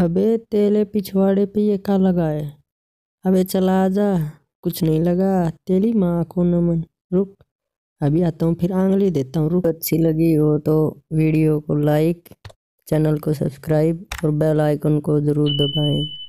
अबे तेले पिछवाड़े पे ये का लगाए अबे चला जा कुछ नहीं लगा तेली माँ को नमन रुक अभी आता हूँ फिर आंगली देता हूँ रुक अच्छी लगी हो तो वीडियो को लाइक चैनल को सब्सक्राइब और बेल आइकन को ज़रूर दबाएं